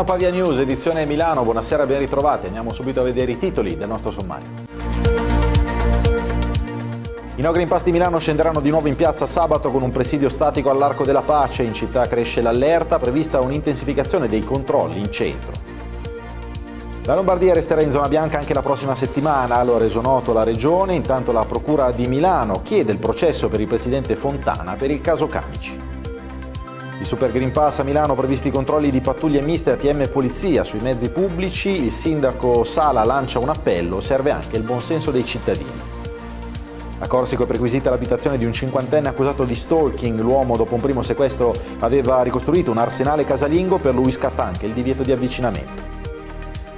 Milano Pavia News, edizione Milano, buonasera, ben ritrovati. Andiamo subito a vedere i titoli del nostro sommario. I no Green Pass di Milano scenderanno di nuovo in piazza sabato con un presidio statico all'Arco della Pace. In città cresce l'allerta, prevista un'intensificazione dei controlli in centro. La Lombardia resterà in zona bianca anche la prossima settimana, lo ha reso noto la Regione. Intanto la Procura di Milano chiede il processo per il presidente Fontana per il caso Camici. Il Super Green Pass a Milano previsti controlli di pattuglie miste ATM e Polizia sui mezzi pubblici, il sindaco Sala lancia un appello, serve anche il buonsenso dei cittadini. A Corsico è perquisita l'abitazione di un cinquantenne accusato di stalking. L'uomo, dopo un primo sequestro, aveva ricostruito un arsenale casalingo, per lui scatta anche il divieto di avvicinamento.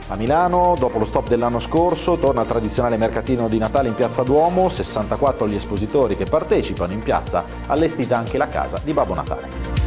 A Milano, dopo lo stop dell'anno scorso, torna il tradizionale mercatino di Natale in Piazza Duomo, 64 gli espositori che partecipano in piazza, allestita anche la casa di Babbo Natale.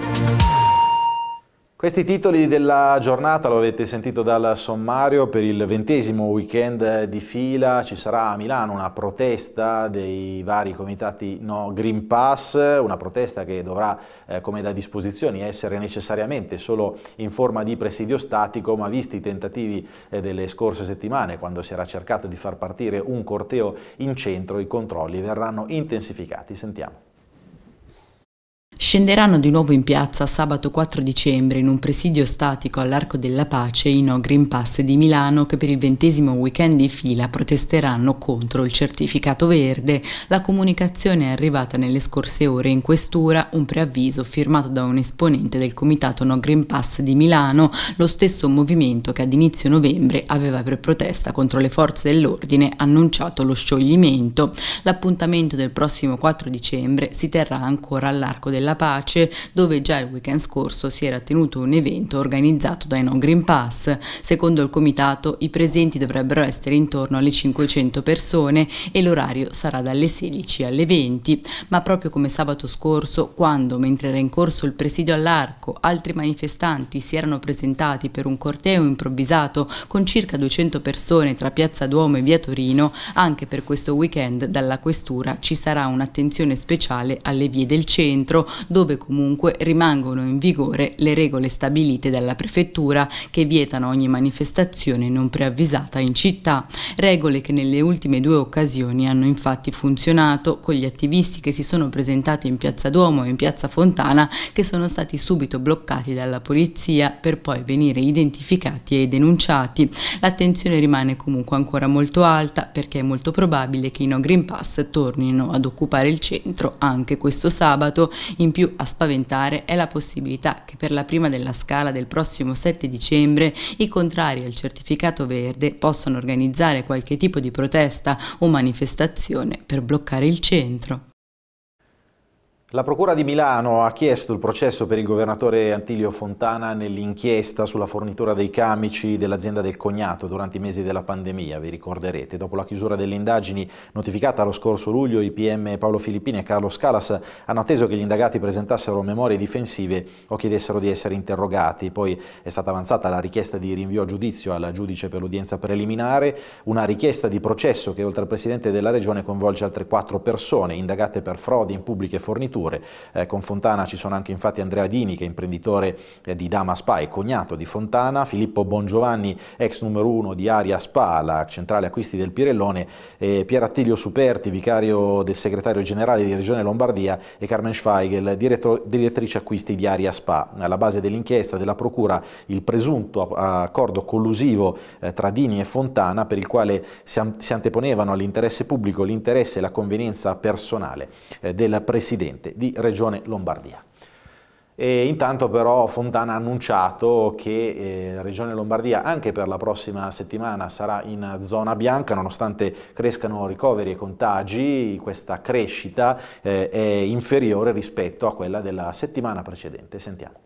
Questi titoli della giornata lo avete sentito dal sommario per il ventesimo weekend di fila, ci sarà a Milano una protesta dei vari comitati No Green Pass, una protesta che dovrà, eh, come da disposizioni, essere necessariamente solo in forma di presidio statico, ma visti i tentativi eh, delle scorse settimane, quando si era cercato di far partire un corteo in centro, i controlli verranno intensificati. Sentiamo. Scenderanno di nuovo in piazza sabato 4 dicembre in un presidio statico all'Arco della Pace i No Green Pass di Milano che per il ventesimo weekend di fila protesteranno contro il certificato verde. La comunicazione è arrivata nelle scorse ore in questura, un preavviso firmato da un esponente del comitato No Green Pass di Milano, lo stesso movimento che ad inizio novembre aveva per protesta contro le forze dell'ordine annunciato lo scioglimento. L'appuntamento del prossimo 4 dicembre si terrà ancora all'Arco della Pace Pace, dove già il weekend scorso si era tenuto un evento organizzato dai non Green Pass. Secondo il comitato, i presenti dovrebbero essere intorno alle 500 persone e l'orario sarà dalle 16 alle 20. Ma proprio come sabato scorso, quando, mentre era in corso il presidio all'arco, altri manifestanti si erano presentati per un corteo improvvisato con circa 200 persone tra Piazza Duomo e Via Torino, anche per questo weekend dalla Questura ci sarà un'attenzione speciale alle vie del centro, dove comunque rimangono in vigore le regole stabilite dalla prefettura che vietano ogni manifestazione non preavvisata in città, regole che nelle ultime due occasioni hanno infatti funzionato con gli attivisti che si sono presentati in Piazza Duomo e in Piazza Fontana che sono stati subito bloccati dalla polizia per poi venire identificati e denunciati. L'attenzione rimane comunque ancora molto alta perché è molto probabile che i no Green Pass tornino ad occupare il centro anche questo sabato in più a spaventare è la possibilità che per la prima della scala del prossimo 7 dicembre i contrari al certificato verde possano organizzare qualche tipo di protesta o manifestazione per bloccare il centro. La Procura di Milano ha chiesto il processo per il governatore Antilio Fontana nell'inchiesta sulla fornitura dei camici dell'azienda del cognato durante i mesi della pandemia, vi ricorderete. Dopo la chiusura delle indagini notificata lo scorso luglio, i PM Paolo Filippini e Carlo Scalas hanno atteso che gli indagati presentassero memorie difensive o chiedessero di essere interrogati. Poi è stata avanzata la richiesta di rinvio a giudizio alla giudice per l'udienza preliminare, una richiesta di processo che oltre al Presidente della Regione coinvolge altre quattro persone indagate per frodi in pubbliche forniture strutture. Eh, con Fontana ci sono anche infatti Andrea Dini, che è imprenditore eh, di Dama Spa e cognato di Fontana, Filippo Bongiovanni, ex numero uno di Aria Spa, la centrale acquisti del Pirellone, eh, Pier Attilio Superti, vicario del segretario generale di Regione Lombardia e Carmen Schweigel, direttor, direttrice acquisti di Aria Spa. Alla base dell'inchiesta della Procura il presunto accordo collusivo eh, tra Dini e Fontana per il quale si, anteponevano all'interesse pubblico l'interesse e la convenienza personale eh, del Presidente di Regione Lombardia. E intanto però Fontana ha annunciato che la eh, Regione Lombardia anche per la prossima settimana sarà in zona bianca, nonostante crescano ricoveri e contagi, questa crescita eh, è inferiore rispetto a quella della settimana precedente. Sentiamo.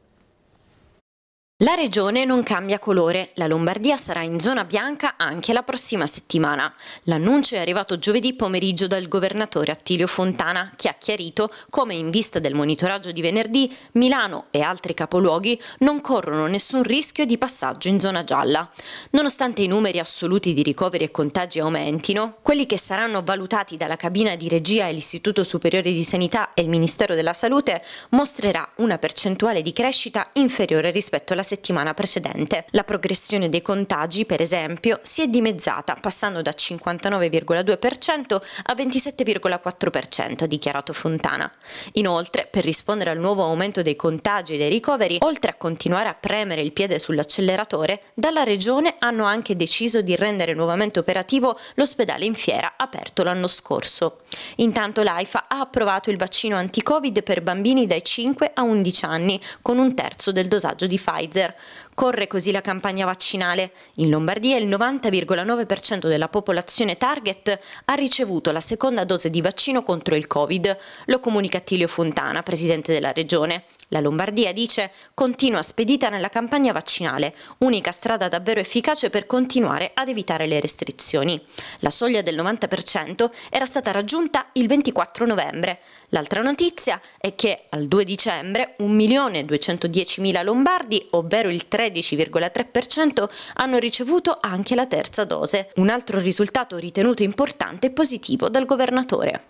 La regione non cambia colore, la Lombardia sarà in zona bianca anche la prossima settimana. L'annuncio è arrivato giovedì pomeriggio dal governatore Attilio Fontana, che ha chiarito come in vista del monitoraggio di venerdì Milano e altri capoluoghi non corrono nessun rischio di passaggio in zona gialla. Nonostante i numeri assoluti di ricoveri e contagi aumentino, quelli che saranno valutati dalla cabina di regia e l'Istituto Superiore di Sanità e il Ministero della Salute mostreranno una percentuale di crescita inferiore rispetto alla settimana precedente. La progressione dei contagi, per esempio, si è dimezzata, passando da 59,2% a 27,4%, ha dichiarato Fontana. Inoltre, per rispondere al nuovo aumento dei contagi e dei ricoveri, oltre a continuare a premere il piede sull'acceleratore, dalla Regione hanno anche deciso di rendere nuovamente operativo l'ospedale in fiera aperto l'anno scorso. Intanto l'AIFA ha approvato il vaccino anti-Covid per bambini dai 5 a 11 anni, con un terzo del dosaggio di Pfizer Pfizer. Corre così la campagna vaccinale. In Lombardia il 90,9% della popolazione target ha ricevuto la seconda dose di vaccino contro il Covid. Lo comunica Tilio Fontana, presidente della regione. La Lombardia, dice, continua spedita nella campagna vaccinale, unica strada davvero efficace per continuare ad evitare le restrizioni. La soglia del 90% era stata raggiunta il 24 novembre. L'altra notizia è che al 2 dicembre 1.210.000 lombardi, ovvero il 13,3%, hanno ricevuto anche la terza dose, un altro risultato ritenuto importante e positivo dal governatore.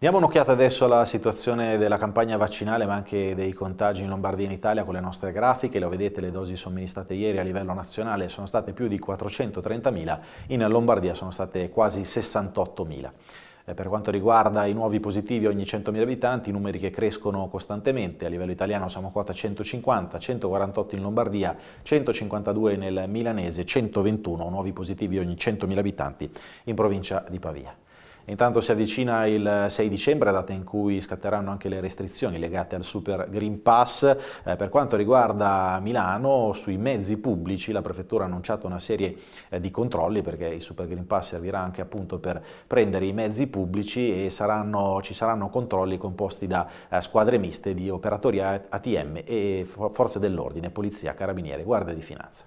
Diamo un'occhiata adesso alla situazione della campagna vaccinale ma anche dei contagi in Lombardia e in Italia con le nostre grafiche, lo vedete le dosi somministrate ieri a livello nazionale sono state più di 430.000, in Lombardia sono state quasi 68.000 eh, per quanto riguarda i nuovi positivi ogni 100.000 abitanti, numeri che crescono costantemente, a livello italiano siamo a quota 150, 148 in Lombardia, 152 nel Milanese, 121 nuovi positivi ogni 100.000 abitanti in provincia di Pavia. Intanto si avvicina il 6 dicembre, data in cui scatteranno anche le restrizioni legate al Super Green Pass. Eh, per quanto riguarda Milano, sui mezzi pubblici la prefettura ha annunciato una serie eh, di controlli perché il Super Green Pass servirà anche appunto per prendere i mezzi pubblici e saranno, ci saranno controlli composti da eh, squadre miste di operatori ATM e forze dell'ordine, polizia, carabinieri, guardia di finanza.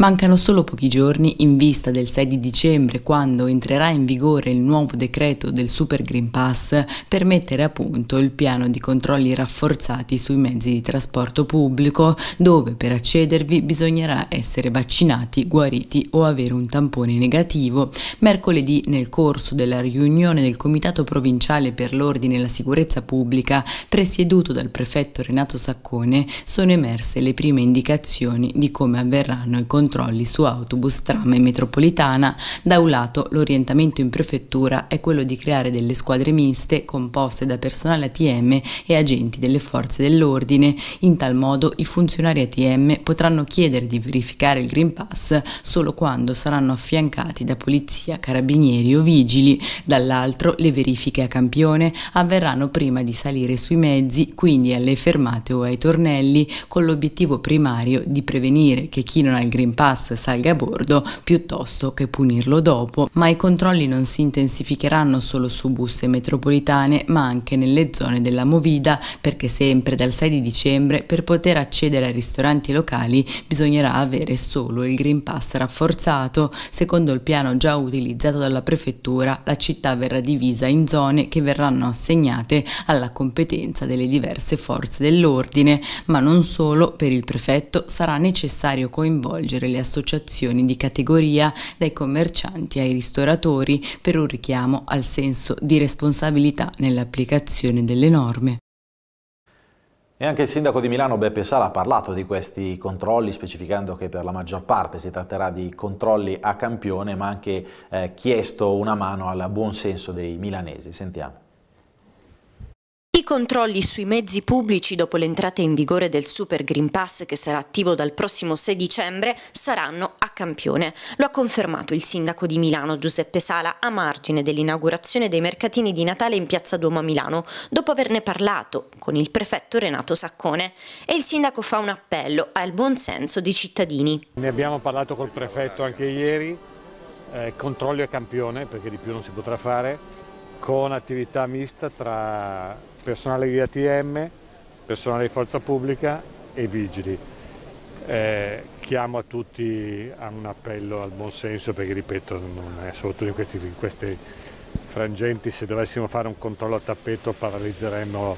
Mancano solo pochi giorni in vista del 6 di dicembre quando entrerà in vigore il nuovo decreto del Super Green Pass per mettere a punto il piano di controlli rafforzati sui mezzi di trasporto pubblico dove per accedervi bisognerà essere vaccinati, guariti o avere un tampone negativo. Mercoledì nel corso della riunione del Comitato Provinciale per l'Ordine e la Sicurezza Pubblica presieduto dal prefetto Renato Saccone sono emerse le prime indicazioni di come avverranno i controlli controlli su autobus, tram e metropolitana, da un lato l'orientamento in prefettura è quello di creare delle squadre miste composte da personale ATM e agenti delle forze dell'ordine. In tal modo i funzionari ATM potranno chiedere di verificare il Green Pass solo quando saranno affiancati da polizia, carabinieri o vigili. Dall'altro le verifiche a campione avverranno prima di salire sui mezzi, quindi alle fermate o ai tornelli, con l'obiettivo primario di prevenire che chi non ha il Green Pass pass salga a bordo piuttosto che punirlo dopo, ma i controlli non si intensificheranno solo su bus e metropolitane, ma anche nelle zone della Movida, perché sempre dal 6 di dicembre per poter accedere ai ristoranti locali bisognerà avere solo il Green Pass rafforzato. Secondo il piano già utilizzato dalla prefettura, la città verrà divisa in zone che verranno assegnate alla competenza delle diverse forze dell'ordine, ma non solo, per il prefetto sarà necessario coinvolgere le associazioni di categoria, dai commercianti ai ristoratori, per un richiamo al senso di responsabilità nell'applicazione delle norme. E anche il sindaco di Milano Beppe Sala ha parlato di questi controlli specificando che per la maggior parte si tratterà di controlli a campione ma ha anche eh, chiesto una mano al buon senso dei milanesi. Sentiamo controlli sui mezzi pubblici dopo l'entrata in vigore del Super Green Pass che sarà attivo dal prossimo 6 dicembre saranno a campione. Lo ha confermato il sindaco di Milano Giuseppe Sala a margine dell'inaugurazione dei mercatini di Natale in piazza Duomo a Milano dopo averne parlato con il prefetto Renato Saccone. E il sindaco fa un appello al buon senso dei cittadini. Ne abbiamo parlato col prefetto anche ieri, eh, controllo a campione perché di più non si potrà fare con attività mista tra personale di ATM, personale di forza pubblica e vigili. Eh, chiamo a tutti a un appello al buon senso perché ripeto non è soprattutto in questi, in questi frangenti se dovessimo fare un controllo a tappeto paralizzeremmo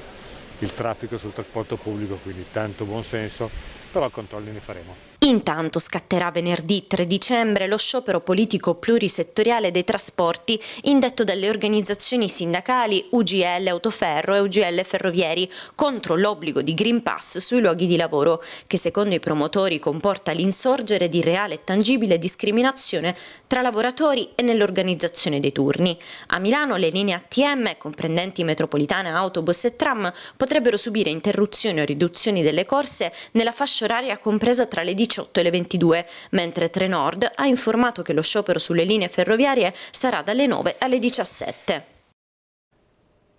il traffico sul trasporto pubblico quindi tanto buon senso però controlli ne faremo. Intanto scatterà venerdì 3 dicembre lo sciopero politico plurisettoriale dei trasporti indetto dalle organizzazioni sindacali UGL Autoferro e UGL Ferrovieri contro l'obbligo di Green Pass sui luoghi di lavoro, che secondo i promotori comporta l'insorgere di reale e tangibile discriminazione tra lavoratori e nell'organizzazione dei turni. A Milano le linee ATM, comprendenti metropolitana, autobus e tram, potrebbero subire interruzioni o riduzioni delle corse nella fascia oraria compresa tra le 18 18 e le 22, mentre Trenord ha informato che lo sciopero sulle linee ferroviarie sarà dalle 9 alle 17.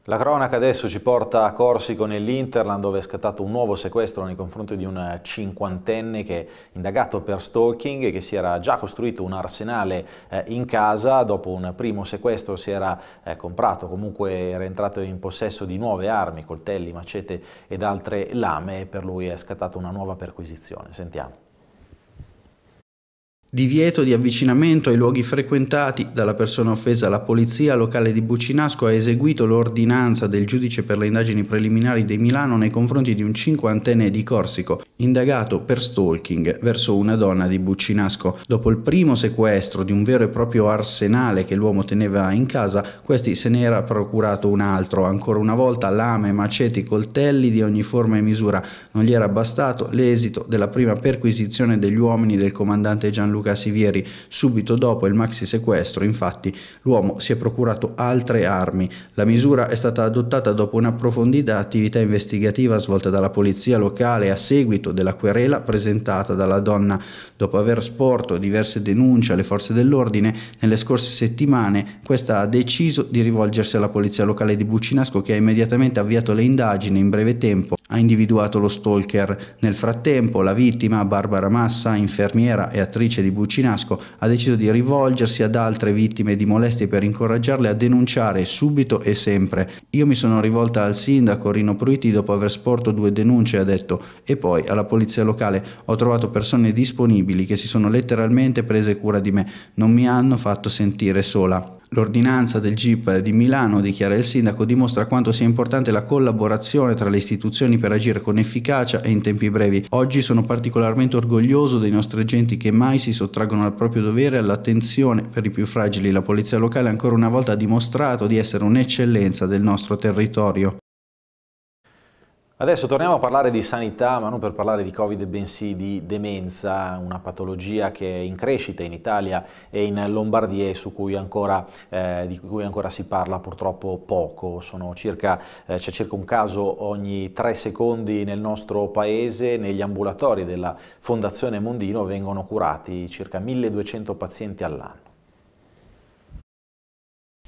La cronaca adesso ci porta a Corsico nell'Interland dove è scattato un nuovo sequestro nei confronti di un cinquantenne che è indagato per stalking e che si era già costruito un arsenale eh, in casa. Dopo un primo sequestro si era eh, comprato, comunque era entrato in possesso di nuove armi, coltelli, macete ed altre lame e per lui è scattata una nuova perquisizione. Sentiamo. Divieto di avvicinamento ai luoghi frequentati dalla persona offesa. La polizia locale di Bucinasco ha eseguito l'ordinanza del giudice per le indagini preliminari di Milano nei confronti di un cinquantenne di Corsico, indagato per stalking verso una donna di Bucinasco. Dopo il primo sequestro di un vero e proprio arsenale che l'uomo teneva in casa, questi se ne era procurato un altro. Ancora una volta lame, maceti, coltelli di ogni forma e misura. Non gli era bastato l'esito della prima perquisizione degli uomini del comandante Gianluca Luca Sivieri. Subito dopo il maxi sequestro, infatti, l'uomo si è procurato altre armi. La misura è stata adottata dopo un'approfondita attività investigativa svolta dalla polizia locale a seguito della querela presentata dalla donna dopo aver sporto diverse denunce alle forze dell'ordine nelle scorse settimane. Questa ha deciso di rivolgersi alla polizia locale di Bucinasco che ha immediatamente avviato le indagini in breve tempo ha individuato lo stalker. Nel frattempo la vittima, Barbara Massa, infermiera e attrice di Buccinasco, ha deciso di rivolgersi ad altre vittime di molestie per incoraggiarle a denunciare subito e sempre. Io mi sono rivolta al sindaco Rino Pruiti dopo aver sporto due denunce, ha detto, e poi alla polizia locale. Ho trovato persone disponibili che si sono letteralmente prese cura di me, non mi hanno fatto sentire sola. L'ordinanza del GIP di Milano, dichiara il sindaco, dimostra quanto sia importante la collaborazione tra le istituzioni per agire con efficacia e in tempi brevi. Oggi sono particolarmente orgoglioso dei nostri agenti che mai si sottraggono al proprio dovere e all'attenzione per i più fragili. La polizia locale ancora una volta ha dimostrato di essere un'eccellenza del nostro territorio. Adesso torniamo a parlare di sanità, ma non per parlare di Covid, bensì di demenza, una patologia che è in crescita in Italia e in Lombardia e cui ancora, eh, di cui ancora si parla purtroppo poco. Circa, eh, c'è circa un caso ogni tre secondi nel nostro paese, negli ambulatori della Fondazione Mondino vengono curati circa 1200 pazienti all'anno.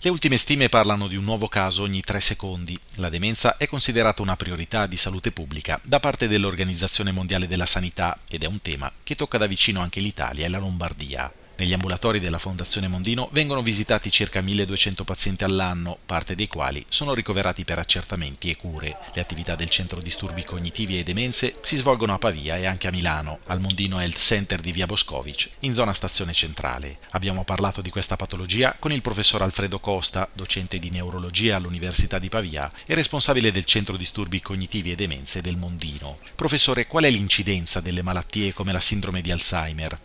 Le ultime stime parlano di un nuovo caso ogni 3 secondi. La demenza è considerata una priorità di salute pubblica da parte dell'Organizzazione Mondiale della Sanità ed è un tema che tocca da vicino anche l'Italia e la Lombardia. Negli ambulatori della Fondazione Mondino vengono visitati circa 1200 pazienti all'anno, parte dei quali sono ricoverati per accertamenti e cure. Le attività del centro disturbi cognitivi e demenze si svolgono a Pavia e anche a Milano, al Mondino Health Center di Via Boscovic, in zona stazione centrale. Abbiamo parlato di questa patologia con il professor Alfredo Costa, docente di neurologia all'Università di Pavia e responsabile del centro disturbi cognitivi e demenze del Mondino. Professore, qual è l'incidenza delle malattie come la sindrome di Alzheimer?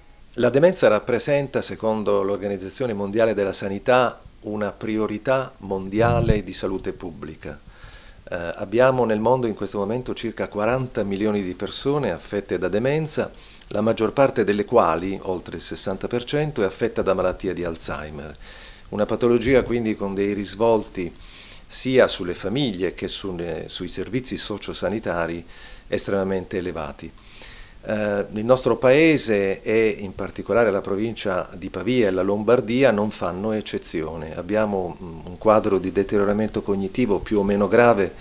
La demenza rappresenta, secondo l'Organizzazione Mondiale della Sanità, una priorità mondiale di salute pubblica. Eh, abbiamo nel mondo in questo momento circa 40 milioni di persone affette da demenza, la maggior parte delle quali, oltre il 60%, è affetta da malattia di Alzheimer. Una patologia quindi con dei risvolti sia sulle famiglie che sulle, sui servizi sociosanitari estremamente elevati. Eh, il nostro paese e in particolare la provincia di Pavia e la Lombardia non fanno eccezione. Abbiamo mm, un quadro di deterioramento cognitivo più o meno grave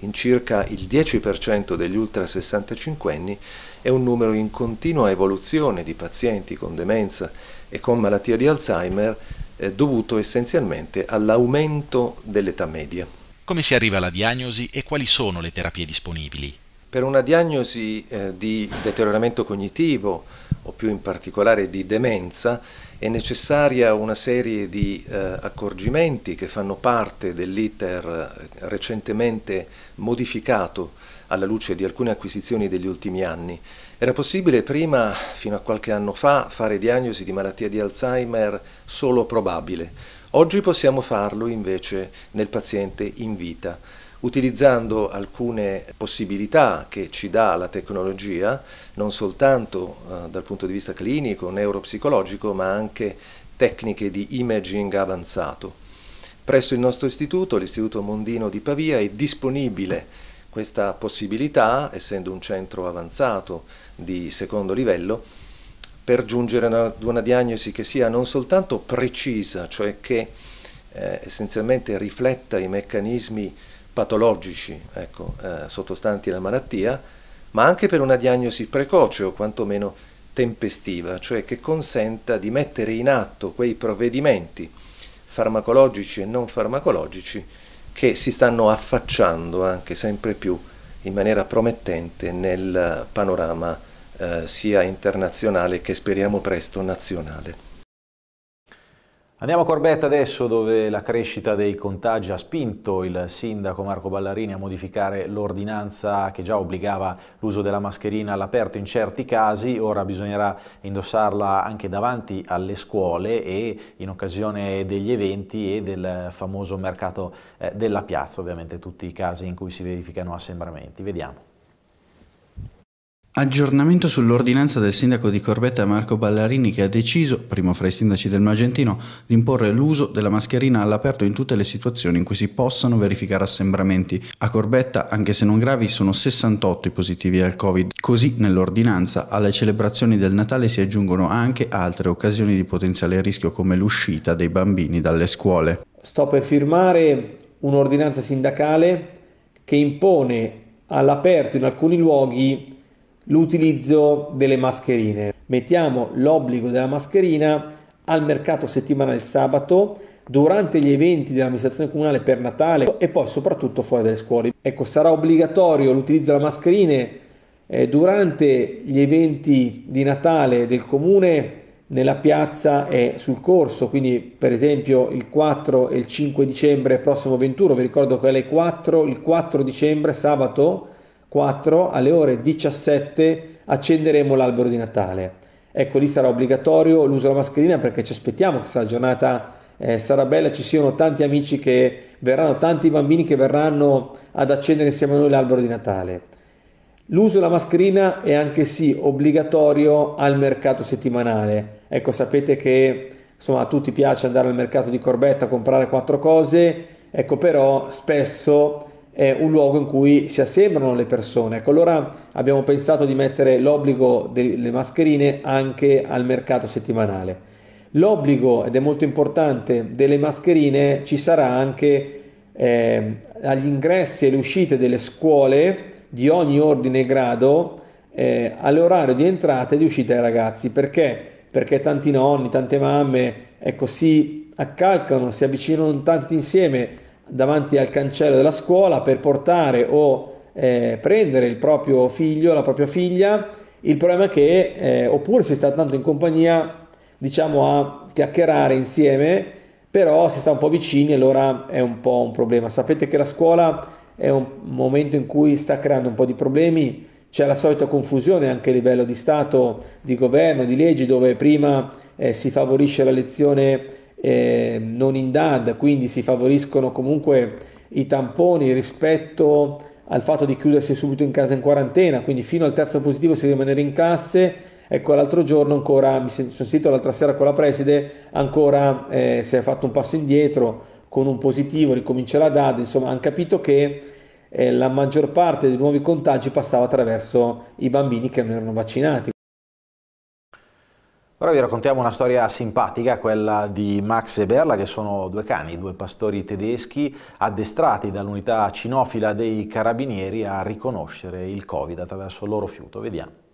in circa il 10% degli ultra 65 anni e un numero in continua evoluzione di pazienti con demenza e con malattia di Alzheimer eh, dovuto essenzialmente all'aumento dell'età media. Come si arriva alla diagnosi e quali sono le terapie disponibili? Per una diagnosi eh, di deterioramento cognitivo o più in particolare di demenza è necessaria una serie di eh, accorgimenti che fanno parte dell'iter eh, recentemente modificato alla luce di alcune acquisizioni degli ultimi anni. Era possibile prima, fino a qualche anno fa, fare diagnosi di malattia di Alzheimer solo probabile. Oggi possiamo farlo invece nel paziente in vita utilizzando alcune possibilità che ci dà la tecnologia, non soltanto eh, dal punto di vista clinico, neuropsicologico, ma anche tecniche di imaging avanzato. Presso il nostro istituto, l'Istituto Mondino di Pavia, è disponibile questa possibilità, essendo un centro avanzato di secondo livello, per giungere ad una diagnosi che sia non soltanto precisa, cioè che eh, essenzialmente rifletta i meccanismi patologici ecco, eh, sottostanti alla malattia, ma anche per una diagnosi precoce o quantomeno tempestiva, cioè che consenta di mettere in atto quei provvedimenti farmacologici e non farmacologici che si stanno affacciando anche sempre più in maniera promettente nel panorama eh, sia internazionale che speriamo presto nazionale. Andiamo a Corbetta adesso dove la crescita dei contagi ha spinto il sindaco Marco Ballarini a modificare l'ordinanza che già obbligava l'uso della mascherina all'aperto in certi casi, ora bisognerà indossarla anche davanti alle scuole e in occasione degli eventi e del famoso mercato eh, della piazza, ovviamente tutti i casi in cui si verificano assembramenti. Vediamo. Aggiornamento sull'ordinanza del sindaco di Corbetta Marco Ballarini che ha deciso, primo fra i sindaci del Magentino, di imporre l'uso della mascherina all'aperto in tutte le situazioni in cui si possano verificare assembramenti. A Corbetta, anche se non gravi, sono 68 i positivi al Covid. Così, nell'ordinanza, alle celebrazioni del Natale si aggiungono anche altre occasioni di potenziale rischio come l'uscita dei bambini dalle scuole. Sto per firmare un'ordinanza sindacale che impone all'aperto in alcuni luoghi l'utilizzo delle mascherine. Mettiamo l'obbligo della mascherina al mercato settimanale sabato, durante gli eventi dell'amministrazione comunale per Natale e poi soprattutto fuori dalle scuole. Ecco, sarà obbligatorio l'utilizzo della mascherina eh, durante gli eventi di Natale del comune nella piazza e sul corso, quindi per esempio il 4 e il 5 dicembre prossimo 21, vi ricordo che alle 4, il 4 dicembre sabato 4 alle ore 17 accenderemo l'albero di Natale. Ecco, lì sarà obbligatorio l'uso della mascherina perché ci aspettiamo che questa giornata eh, sarà bella, ci siano tanti amici che verranno, tanti bambini che verranno ad accendere insieme a noi l'albero di Natale. L'uso della mascherina è anche sì obbligatorio al mercato settimanale. Ecco, sapete che insomma a tutti piace andare al mercato di Corbetta a comprare quattro cose, ecco però spesso è un luogo in cui si assembrano le persone. Ecco, allora abbiamo pensato di mettere l'obbligo delle mascherine anche al mercato settimanale. L'obbligo, ed è molto importante, delle mascherine ci sarà anche eh, agli ingressi e le uscite delle scuole di ogni ordine e grado eh, all'orario di entrata e di uscita ai ragazzi. Perché? Perché tanti nonni, tante mamme, ecco, si accalcano, si avvicinano tanti insieme davanti al cancello della scuola per portare o eh, prendere il proprio figlio, la propria figlia, il problema è che eh, oppure si sta tanto in compagnia, diciamo, a chiacchierare insieme, però si sta un po' vicini allora è un po' un problema. Sapete che la scuola è un momento in cui sta creando un po' di problemi, c'è la solita confusione anche a livello di Stato, di governo, di leggi, dove prima eh, si favorisce la lezione eh, non in DAD, quindi si favoriscono comunque i tamponi rispetto al fatto di chiudersi subito in casa in quarantena, quindi fino al terzo positivo si rimanere in classe. Ecco, l'altro giorno ancora, mi sono sentito l'altra sera con la preside, ancora eh, si è fatto un passo indietro con un positivo, ricomincerà la DAD, insomma hanno capito che eh, la maggior parte dei nuovi contagi passava attraverso i bambini che non erano vaccinati. Ora vi raccontiamo una storia simpatica, quella di Max e Berla, che sono due cani, due pastori tedeschi addestrati dall'unità cinofila dei carabinieri a riconoscere il Covid attraverso il loro fiuto. Vediamo.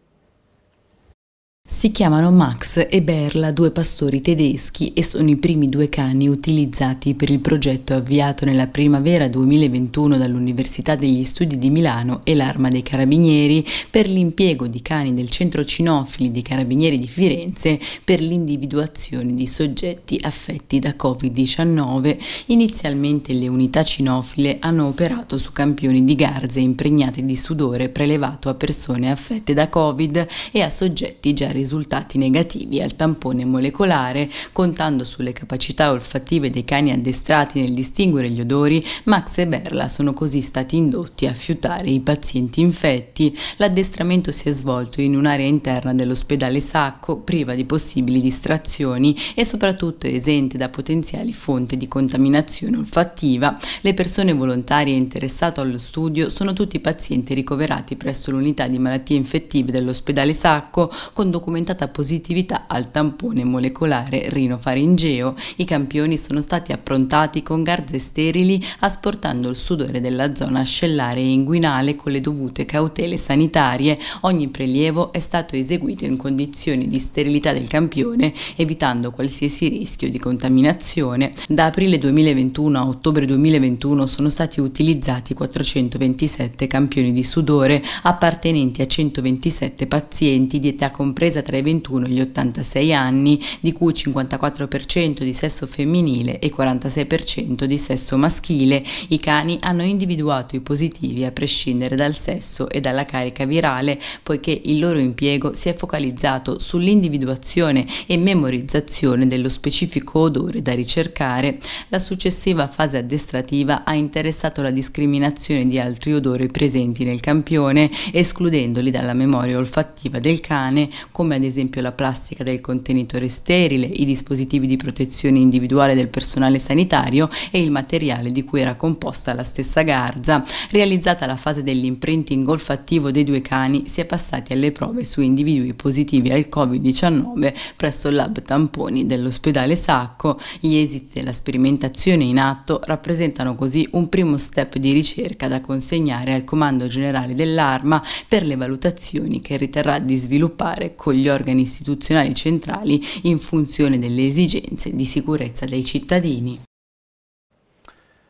Si chiamano Max e Berla, due pastori tedeschi, e sono i primi due cani utilizzati per il progetto avviato nella primavera 2021 dall'Università degli Studi di Milano e l'Arma dei Carabinieri per l'impiego di cani del Centro Cinofili dei Carabinieri di Firenze per l'individuazione di soggetti affetti da Covid-19. Inizialmente le unità cinofile hanno operato su campioni di garze impregnate di sudore prelevato a persone affette da Covid e a soggetti già risultati negativi al tampone molecolare, contando sulle capacità olfattive dei cani addestrati nel distinguere gli odori, Max e Berla sono così stati indotti a fiutare i pazienti infetti. L'addestramento si è svolto in un'area interna dell'ospedale Sacco, priva di possibili distrazioni e soprattutto esente da potenziali fonti di contaminazione olfattiva. Le persone volontarie interessate allo studio sono tutti pazienti ricoverati presso l'unità di malattie infettive dell'ospedale Sacco con documenti documentata positività al tampone molecolare rinofaringeo. I campioni sono stati approntati con garze sterili asportando il sudore della zona ascellare e inguinale con le dovute cautele sanitarie. Ogni prelievo è stato eseguito in condizioni di sterilità del campione, evitando qualsiasi rischio di contaminazione. Da aprile 2021 a ottobre 2021 sono stati utilizzati 427 campioni di sudore appartenenti a 127 pazienti di età compresa compresa tra i 21 e gli 86 anni, di cui 54% di sesso femminile e 46% di sesso maschile. I cani hanno individuato i positivi a prescindere dal sesso e dalla carica virale, poiché il loro impiego si è focalizzato sull'individuazione e memorizzazione dello specifico odore da ricercare. La successiva fase addestrativa ha interessato la discriminazione di altri odori presenti nel campione, escludendoli dalla memoria olfattiva del cane come come ad esempio la plastica del contenitore sterile, i dispositivi di protezione individuale del personale sanitario e il materiale di cui era composta la stessa garza. Realizzata la fase dell'imprinting olfattivo dei due cani, si è passati alle prove su individui positivi al Covid-19 presso il lab tamponi dell'ospedale Sacco. Gli esiti della sperimentazione in atto rappresentano così un primo step di ricerca da consegnare al Comando Generale dell'Arma per le valutazioni che riterrà di sviluppare con gli organi istituzionali centrali in funzione delle esigenze di sicurezza dei cittadini.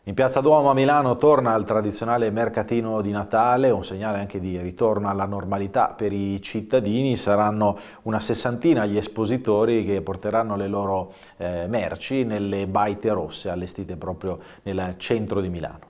In Piazza Duomo a Milano torna il tradizionale mercatino di Natale, un segnale anche di ritorno alla normalità per i cittadini. Saranno una sessantina gli espositori che porteranno le loro eh, merci nelle baite rosse allestite proprio nel centro di Milano.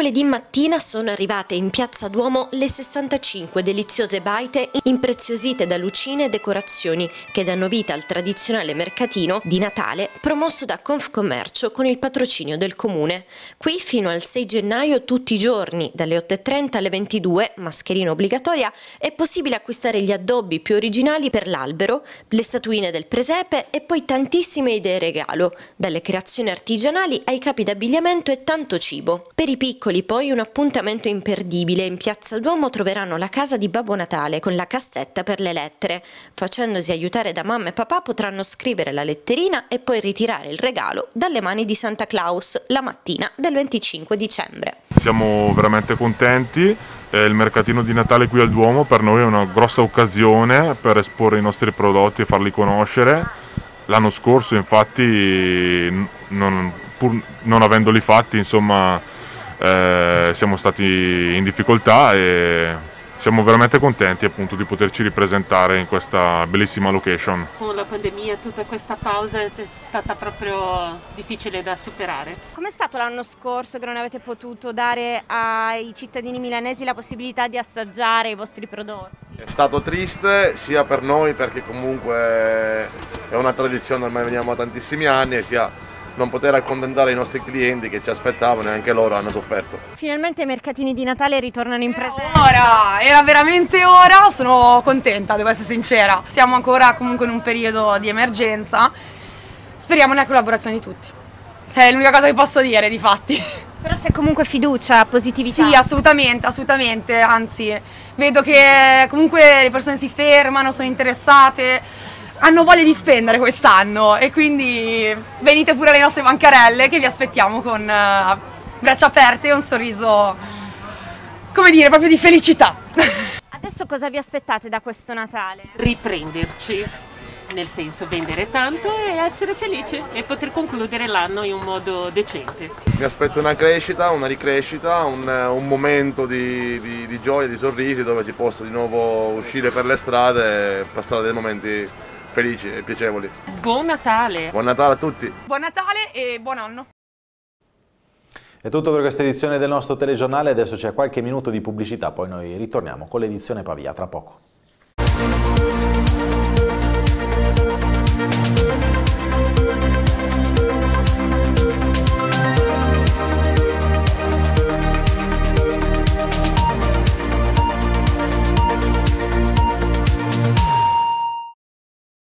Mercoledì mattina sono arrivate in Piazza Duomo le 65 deliziose baite impreziosite da lucine e decorazioni che danno vita al tradizionale mercatino di Natale promosso da Confcommercio con il patrocinio del Comune. Qui fino al 6 gennaio tutti i giorni, dalle 8.30 alle 22, mascherina obbligatoria, è possibile acquistare gli addobbi più originali per l'albero, le statuine del presepe e poi tantissime idee regalo, dalle creazioni artigianali ai capi d'abbigliamento e tanto cibo. Per i piccoli piccoli poi un appuntamento imperdibile. In Piazza Duomo troveranno la casa di Babbo Natale con la cassetta per le lettere. Facendosi aiutare da mamma e papà potranno scrivere la letterina e poi ritirare il regalo dalle mani di Santa Claus la mattina del 25 dicembre. Siamo veramente contenti. Il mercatino di Natale qui al Duomo per noi è una grossa occasione per esporre i nostri prodotti e farli conoscere. L'anno scorso infatti non, pur non avendoli fatti, insomma, eh, siamo stati in difficoltà e siamo veramente contenti appunto di poterci ripresentare in questa bellissima location. Con la pandemia tutta questa pausa è stata proprio difficile da superare. Com'è stato l'anno scorso che non avete potuto dare ai cittadini milanesi la possibilità di assaggiare i vostri prodotti? È stato triste sia per noi perché comunque è una tradizione, ormai veniamo da tantissimi anni, sia non poter accontentare i nostri clienti che ci aspettavano e anche loro hanno sofferto. Finalmente i mercatini di Natale ritornano in presenza. Ora, era veramente ora, sono contenta, devo essere sincera. Siamo ancora comunque in un periodo di emergenza, speriamo nella collaborazione di tutti. È l'unica cosa che posso dire, di fatti. Però c'è comunque fiducia, positività. Sì, assolutamente, assolutamente, anzi, vedo che comunque le persone si fermano, sono interessate hanno voglia di spendere quest'anno e quindi venite pure alle nostre bancarelle che vi aspettiamo con uh, braccia aperte e un sorriso, come dire, proprio di felicità. Adesso cosa vi aspettate da questo Natale? Riprenderci, nel senso vendere tanto e essere felici e poter concludere l'anno in un modo decente. Mi aspetto una crescita, una ricrescita, un, eh, un momento di, di, di gioia, di sorrisi dove si possa di nuovo uscire per le strade e passare dei momenti felici e piacevoli. Buon Natale! Buon Natale a tutti! Buon Natale e buon anno! È tutto per questa edizione del nostro telegiornale, adesso c'è qualche minuto di pubblicità, poi noi ritorniamo con l'edizione Pavia tra poco.